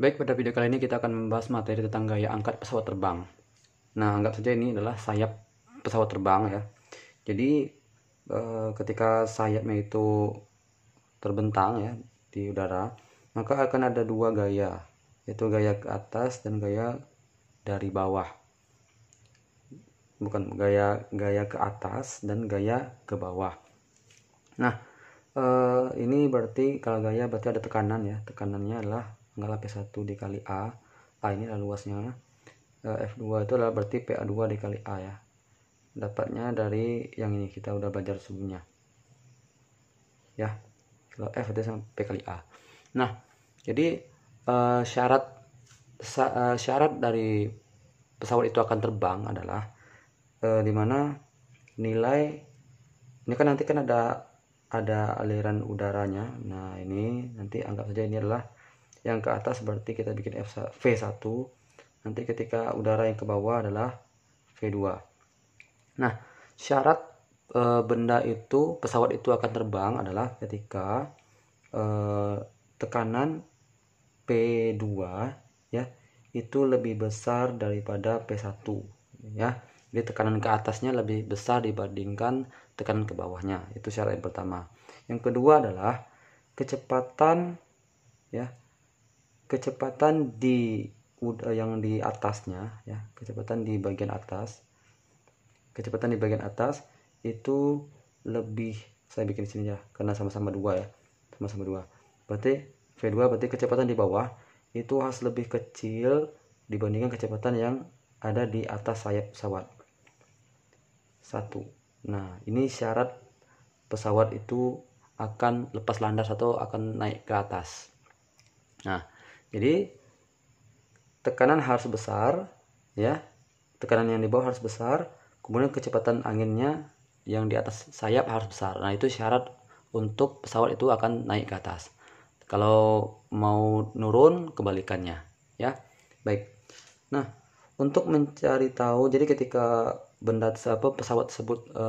Baik, pada video kali ini kita akan membahas materi tentang gaya angkat pesawat terbang. Nah, anggap saja ini adalah sayap pesawat terbang ya. Jadi eh, ketika sayapnya itu terbentang ya di udara, maka akan ada dua gaya, yaitu gaya ke atas dan gaya dari bawah. Bukan gaya gaya ke atas dan gaya ke bawah. Nah, eh, ini berarti kalau gaya berarti ada tekanan ya. Tekanannya adalah tunggal p 1 dikali A A ini adalah luasnya eh, F2 itu adalah berarti PA2 dikali A ya dapatnya dari yang ini kita udah belajar sebelumnya ya kalau F itu sama P kali A nah jadi eh, syarat eh, syarat dari pesawat itu akan terbang adalah uh, dimana nilai ini kan nanti kan ada ada aliran udaranya nah ini nanti anggap saja ini adalah yang ke atas berarti kita bikin F, V1 nanti ketika udara yang ke bawah adalah V2 nah syarat e, benda itu pesawat itu akan terbang adalah ketika e, tekanan P2 ya itu lebih besar daripada P1 ya jadi tekanan ke atasnya lebih besar dibandingkan tekanan ke bawahnya itu syarat yang pertama yang kedua adalah kecepatan ya kecepatan di eh, yang di atasnya ya kecepatan di bagian atas kecepatan di bagian atas itu lebih saya bikin di sini ya karena sama-sama dua ya sama-sama dua berarti V2 berarti kecepatan di bawah itu harus lebih kecil dibandingkan kecepatan yang ada di atas sayap pesawat satu nah ini syarat pesawat itu akan lepas landas atau akan naik ke atas nah jadi tekanan harus besar ya. Tekanan yang di bawah harus besar, kemudian kecepatan anginnya yang di atas sayap harus besar. Nah, itu syarat untuk pesawat itu akan naik ke atas. Kalau mau nurun kebalikannya ya. Baik. Nah, untuk mencari tahu jadi ketika benda apa pesawat tersebut e,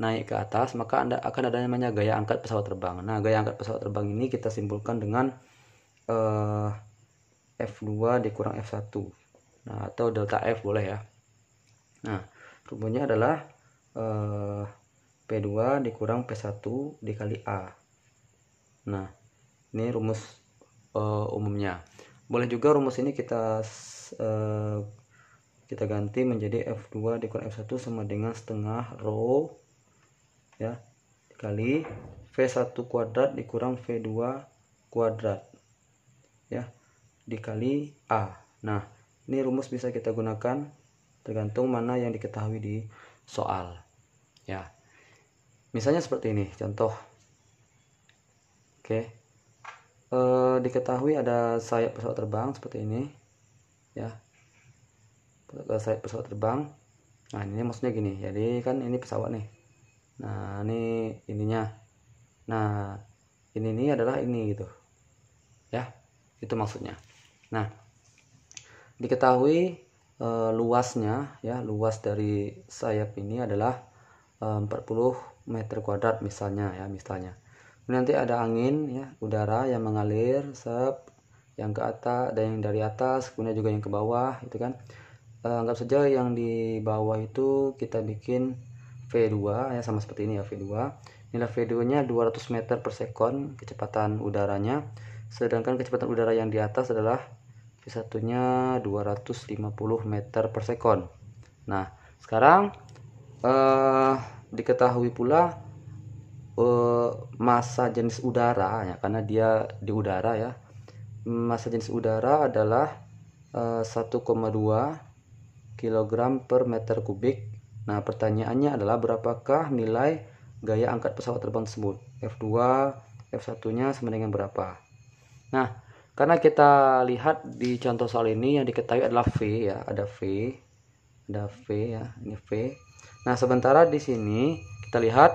naik ke atas maka anda akan ada namanya gaya angkat pesawat terbang nah gaya angkat pesawat terbang ini kita simpulkan dengan e, F2 dikurang F1 nah atau delta F boleh ya nah rumusnya adalah eh, P2 dikurang P1 dikali A nah ini rumus eh, umumnya boleh juga rumus ini kita eh, kita ganti menjadi F2 dikurang F1 sama dengan setengah rho ya dikali V1 kuadrat dikurang V2 kuadrat ya dikali A. Nah, ini rumus bisa kita gunakan tergantung mana yang diketahui di soal. Ya. Misalnya seperti ini, contoh. Oke. E, diketahui ada sayap pesawat terbang seperti ini. Ya. Sayap pesawat terbang. Nah, ini maksudnya gini. Jadi kan ini pesawat nih. Nah, ini ininya. Nah, ini ini adalah ini gitu. Ya. Itu maksudnya. Nah, diketahui e, luasnya ya, luas dari sayap ini adalah e, eh, 40 meter kuadrat misalnya ya, misalnya. nanti ada angin ya, udara yang mengalir sep yang ke atas dan yang dari atas, kemudian juga yang ke bawah itu kan. E, anggap saja yang di bawah itu kita bikin V2 ya sama seperti ini ya V2 nilai V2 nya 200 meter per sekon kecepatan udaranya sedangkan kecepatan udara yang di atas adalah V1-nya 250 meter per second. Nah, sekarang eh, diketahui pula eh, massa jenis udara ya karena dia di udara ya. Masa jenis udara adalah eh, 1,2 kg per meter kubik. Nah, pertanyaannya adalah berapakah nilai gaya angkat pesawat terbang tersebut? F2, F1-nya sama dengan berapa? Nah, karena kita lihat di contoh soal ini yang diketahui adalah V ya, ada V, ada V ya, ini V. Nah, sementara di sini kita lihat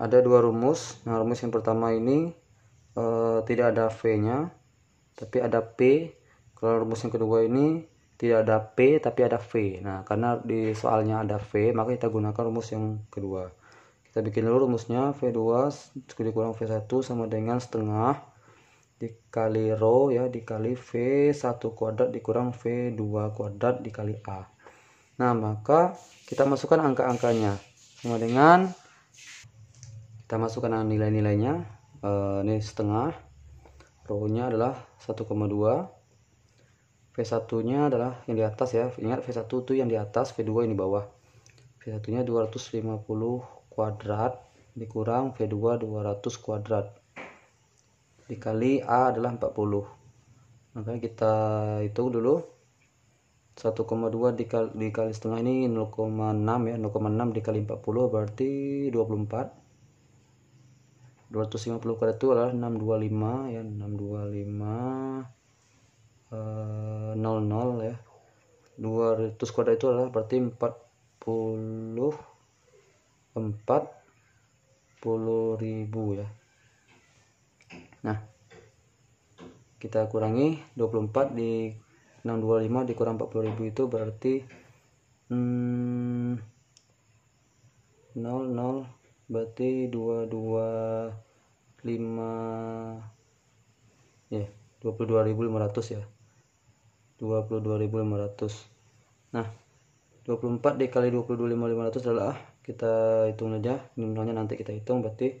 ada dua rumus. Nah, rumus yang pertama ini e, tidak ada V-nya, tapi ada P. Kalau rumus yang kedua ini tidak ada P, tapi ada V. Nah, karena di soalnya ada V, maka kita gunakan rumus yang kedua. Kita bikin dulu rumusnya V2 dikurang V1 sama dengan setengah dikali rho ya dikali V1 kuadrat dikurang V2 kuadrat dikali A. Nah, maka kita masukkan angka-angkanya sama dengan kita masukkan nilai-nilainya e, ini setengah rho-nya adalah 1,2 V1-nya adalah yang di atas ya. Ingat V1 itu yang di atas, V2 yang di bawah. V1-nya 250 kuadrat dikurang V2 200 kuadrat dikali A adalah 40 Maka kita hitung dulu 1,2 dikali, dikali setengah ini 0,6 ya 0,6 dikali 40 berarti 24 250 kali itu adalah 625 ya 625 uh, 00 ya 200 kuadrat itu adalah berarti 40 40 ribu ya nah kita kurangi 24 di 625 dikurang 40.000 itu berarti hmm, 00 berarti 225 ya yeah, 22.500 ya 22.500 nah 24 dikali 22.500 adalah kita hitung aja nominalnya nanti kita hitung berarti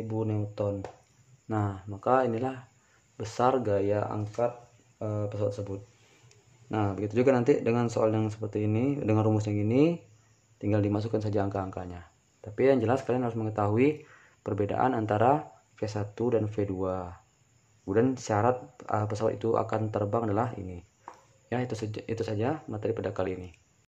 newton nah maka inilah besar gaya angkat e, pesawat tersebut nah begitu juga nanti dengan soal yang seperti ini dengan rumus yang ini tinggal dimasukkan saja angka-angkanya tapi yang jelas kalian harus mengetahui perbedaan antara V1 dan V2 kemudian syarat e, pesawat itu akan terbang adalah ini ya itu saja itu saja materi pada kali ini